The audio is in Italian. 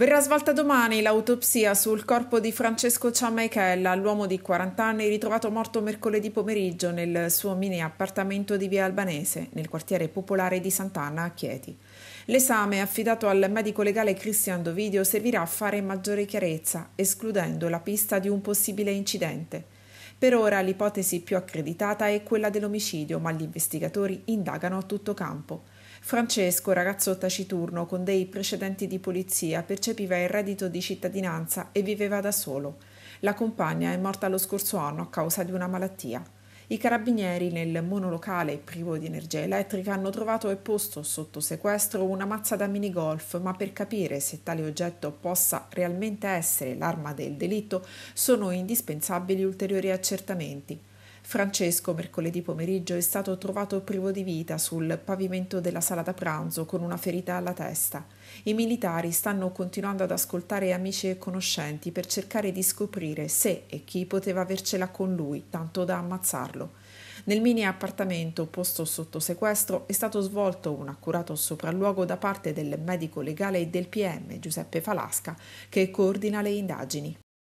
Verrà svolta domani l'autopsia sul corpo di Francesco Ciamaichella, l'uomo di 40 anni ritrovato morto mercoledì pomeriggio nel suo mini appartamento di via Albanese, nel quartiere popolare di Sant'Anna a Chieti. L'esame affidato al medico legale Cristian Dovidio servirà a fare maggiore chiarezza, escludendo la pista di un possibile incidente. Per ora l'ipotesi più accreditata è quella dell'omicidio, ma gli investigatori indagano a tutto campo. Francesco, ragazzo taciturno con dei precedenti di polizia, percepiva il reddito di cittadinanza e viveva da solo. La compagna è morta lo scorso anno a causa di una malattia. I carabinieri nel monolocale privo di energia elettrica hanno trovato e posto sotto sequestro una mazza da minigolf, ma per capire se tale oggetto possa realmente essere l'arma del delitto sono indispensabili ulteriori accertamenti. Francesco mercoledì pomeriggio è stato trovato privo di vita sul pavimento della sala da pranzo con una ferita alla testa. I militari stanno continuando ad ascoltare amici e conoscenti per cercare di scoprire se e chi poteva avercela con lui, tanto da ammazzarlo. Nel mini appartamento posto sotto sequestro è stato svolto un accurato sopralluogo da parte del medico legale e del PM Giuseppe Falasca che coordina le indagini.